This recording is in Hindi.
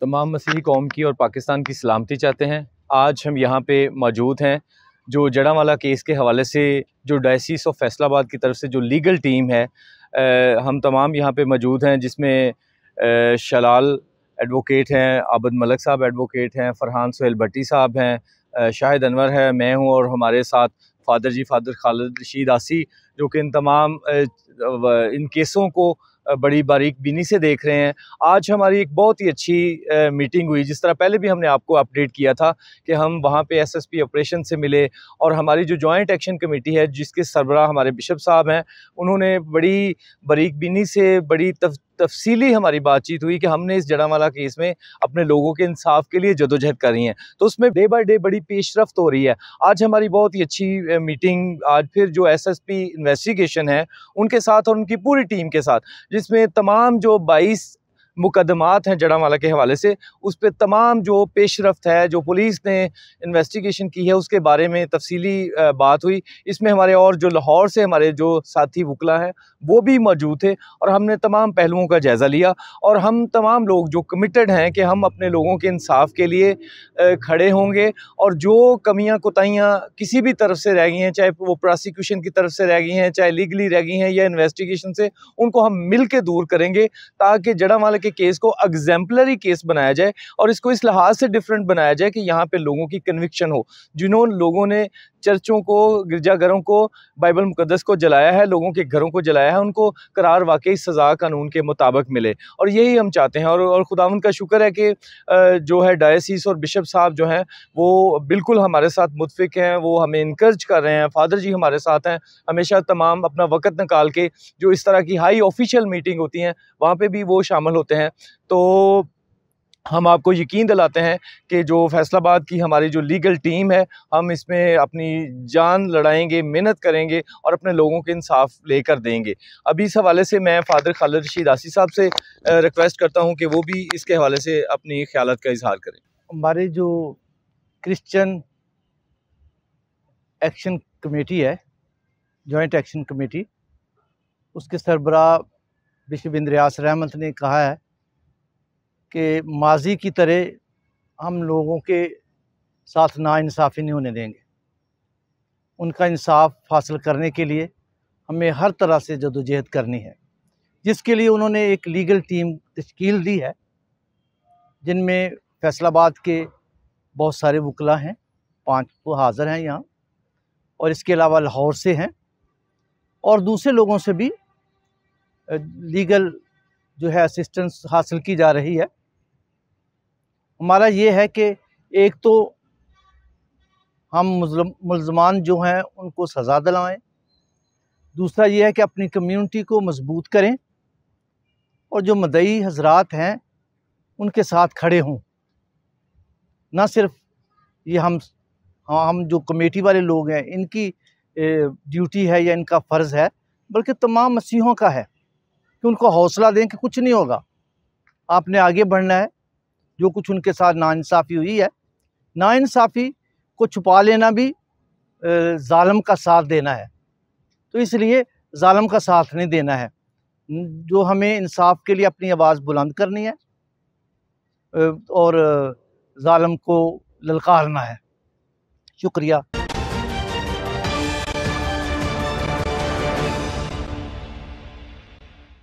तमाम मसीही कौम की और पाकिस्तान की सलामती चाहते हैं आज हम यहाँ पे मौजूद हैं जो जड़ावाला केस के हवाले से जो डायसिस ऑफ फैसलाबाद की तरफ से जो लीगल टीम है आ, हम तमाम यहाँ पे मौजूद हैं जिसमें शलाल एडवोकेट हैं आबद मलक साहब एडवोकेट हैं फ़रहान सोहेल भट्टी साहब हैं शाहिद अनवर है मैं हूँ और हमारे साथ फादर जी फादर खालिद रशीद आसी जो कि इन तमाम इन केसों को बड़ी बारीक बीनी से देख रहे हैं आज हमारी एक बहुत ही अच्छी मीटिंग हुई जिस तरह पहले भी हमने आपको अपडेट किया था कि हम वहाँ पे एसएसपी ऑपरेशन से मिले और हमारी जो जॉइंट एक्शन कमेटी है जिसके सरबराह हमारे बिशप साहब हैं उन्होंने बड़ी बारीक बीनी से बड़ी तफसीली हमारी बातचीत हुई कि हमने इस जड़ावाला केस में अपने लोगों के इंसाफ के लिए जदोजहद करी है तो उसमें डे बाई डे बड़ी पेशरफ हो रही है आज हमारी बहुत ही अच्छी मीटिंग आज फिर जो एस एस पी इन्वेस्टिगेशन है उनके साथ और उनकी पूरी टीम के साथ जिसमें तमाम जो बाईस मुकदमात हैं जड़ावाला के हवाले से उस पर तमाम जो पेश रफ्त है जो पुलिस ने इन्वेस्टिगेशन की है उसके बारे में तफसीली बात हुई इसमें हमारे और जो लाहौर से हमारे जो साथी वकला हैं वो भी मौजूद थे और हमने तमाम पहलुओं का जायज़ा लिया और हम तमाम लोग जो कमिटेड हैं कि हम अपने लोगों के इंसाफ के लिए खड़े होंगे और जो कमियाँ कोताहियाँ किसी भी तरफ से रह गई हैं चाहे वो प्रोसिक्यूशन की तरफ से रह गई हैं चाहे लीगली रह गई हैं या इन्वेस्टिगेशन से उनको हम मिल के दूर करेंगे ताकि जड़ा वाले के केस को एग्जाम्पलरी केस बनाया जाए और इसको इस लिहाज से डिफरेंट बनाया जाए कि यहाँ पे लोगों की कन्विक्शन हो जिन्होंने लोगों ने चर्चों को गिरजाघरों को बाइबल मुकदस को जलाया है लोगों के घरों को जलाया है उनको करार वाकई सज़ा कानून के मुताबिक मिले और यही हम चाहते हैं और, और खुदा का शुक्र है कि जो है डायसिस और बिशप साहब जो हैं वो बिल्कुल हमारे साथ मुतफिक हैं वो हमें इनक्रेज कर रहे हैं फादर जी हमारे साथ हैं हमेशा तमाम अपना वक़्त निकाल के जो इस तरह की हाई ऑफिशियल मीटिंग होती हैं वहाँ पर भी वो शामिल होते हैं तो हम आपको यकीन दिलाते हैं कि जो फैसलाबाद की हमारी जो लीगल टीम है हम इसमें अपनी जान लड़ाएंगे मेहनत करेंगे और अपने लोगों के इंसाफ लेकर देंगे अभी इस हवाले से मैं फादर खालिद रशीद आसी साहब से रिक्वेस्ट करता हूं कि वो भी इसके हवाले से अपनी ख्याल का इजहार करें हमारे जो क्रिश्चन एक्शन कमेटी है जॉइंट एक्शन कमेटी उसके सरबरा बिशप इंद्रयास रहमत ने कहा है कि माजी की तरह हम लोगों के साथ नाानसाफ़ी नहीं होने देंगे उनका इंसाफ हासिल करने के लिए हमें हर तरह से जदोजहद करनी है जिसके लिए उन्होंने एक लीगल टीम तश्कील दी है जिनमें फैसलाबाद के बहुत सारे वकला हैं पाँच तो हाज़र हैं यहाँ और इसके अलावा लाहौर से हैं और दूसरे लोगों से भी लीगल जो है असिस्टेंस हासिल की जा रही है हमारा ये है कि एक तो हम मुलजमान जो हैं उनको सज़ा दिलाएं दूसरा ये है कि अपनी कम्युनिटी को मजबूत करें और जो मदई हजरात हैं उनके साथ खड़े हों ना सिर्फ ये हम हाँ, हम जो कमेटी वाले लोग हैं इनकी ड्यूटी है या इनका फ़र्ज़ है बल्कि तमाम मसीहों का है कि उनको हौसला दें कि कुछ नहीं होगा आपने आगे बढ़ना है जो कुछ उनके साथ नाानसाफ़ी हुई है नाानसाफ़ी को छुपा लेना भी ालम का साथ देना है तो इसलिए ालम का साथ नहीं देना है जो हमें इंसाफ के लिए अपनी आवाज़ बुलंद करनी है और ालम को ललकारना है शुक्रिया